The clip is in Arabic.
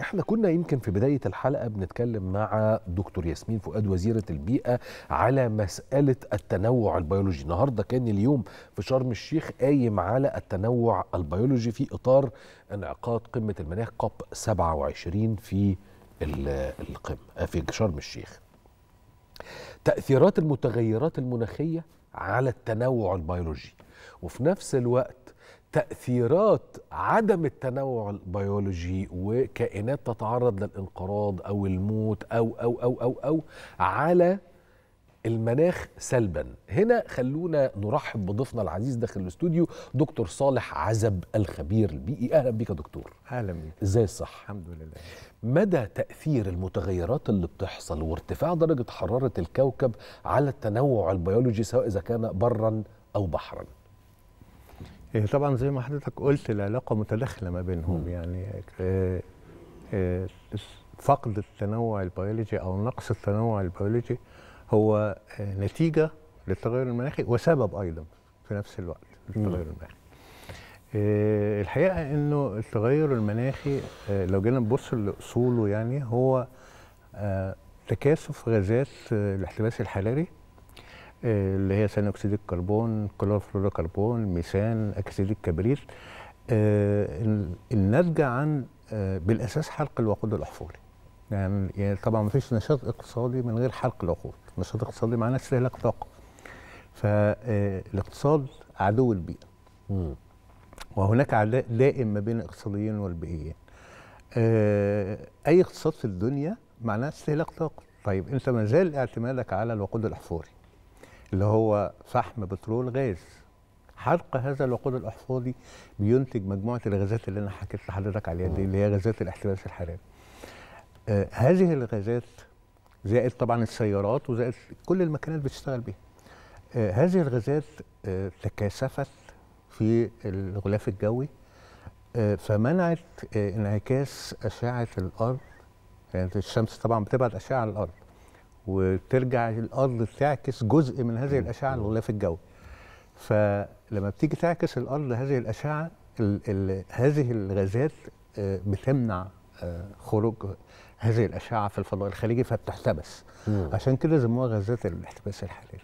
احنا كنا يمكن في بدايه الحلقه بنتكلم مع دكتور ياسمين فؤاد وزيره البيئه على مساله التنوع البيولوجي النهارده كان اليوم في شرم الشيخ قايم على التنوع البيولوجي في اطار انعقاد قمه المناخ كوب 27 في القمه آه، في شرم الشيخ تاثيرات المتغيرات المناخيه على التنوع البيولوجي وفي نفس الوقت تأثيرات عدم التنوع البيولوجي وكائنات تتعرض للانقراض أو الموت أو أو أو أو أو على المناخ سلبا هنا خلونا نرحب بضيفنا العزيز داخل الاستوديو دكتور صالح عزب الخبير البيئي اهلا بك يا دكتور اهلا بك ازاي الصح الحمد لله مدى تاثير المتغيرات اللي بتحصل وارتفاع درجه حراره الكوكب على التنوع البيولوجي سواء اذا كان برا او بحرا هي إيه، طبعا زي ما حضرتك قلت العلاقه متداخله ما بينهم م. يعني آه، آه، فقد التنوع البيولوجي او نقص التنوع البيولوجي هو آه، نتيجه للتغير المناخي وسبب ايضا في نفس الوقت للتغير المناخي. الحقيقه انه التغير المناخي لو جينا نبص لاصوله يعني هو تكاثف غازات الاحتباس الحراري آه، اللي هي ثاني اكسيد الكربون كلورفلوروكربون ميثان اكسيد الكبريت آه، الناتجه عن آه، بالاساس حرق الوقود الاحفوري يعني, يعني طبعا ما فيش نشاط اقتصادي من غير حرق الوقود نشاط اقتصادي معناه استهلاك طاقه فالاقتصاد عدو البيئه وهناك عداء دائم ما بين الاقتصاديين والبيئيين اي اقتصاد في الدنيا معناه استهلاك طاقه طيب انت ما زال اعتمادك على الوقود الاحفوري اللي هو فحم بترول غاز حرق هذا الوقود الاحفاضي بينتج مجموعه الغازات اللي انا حكيت لحضرتك عليها دي اللي هي غازات الاحتباس الحراري آه هذه الغازات زائد طبعا السيارات وزائد كل اللي بتشتغل بيها آه هذه الغازات آه تكاثفت في الغلاف الجوي آه فمنعت آه انعكاس اشعه الارض يعني الشمس طبعا بتبعت اشعه على الارض وترجع الارض تعكس جزء من هذه الاشعه على الغلاف الجوي فلما بتيجي تعكس الارض هذه الاشعه الـ الـ هذه الغازات آه، بتمنع آه، خروج هذه الاشعه في الفضاء الخارجي فبتحتبس عشان كده سموها غازات الاحتباس الحراري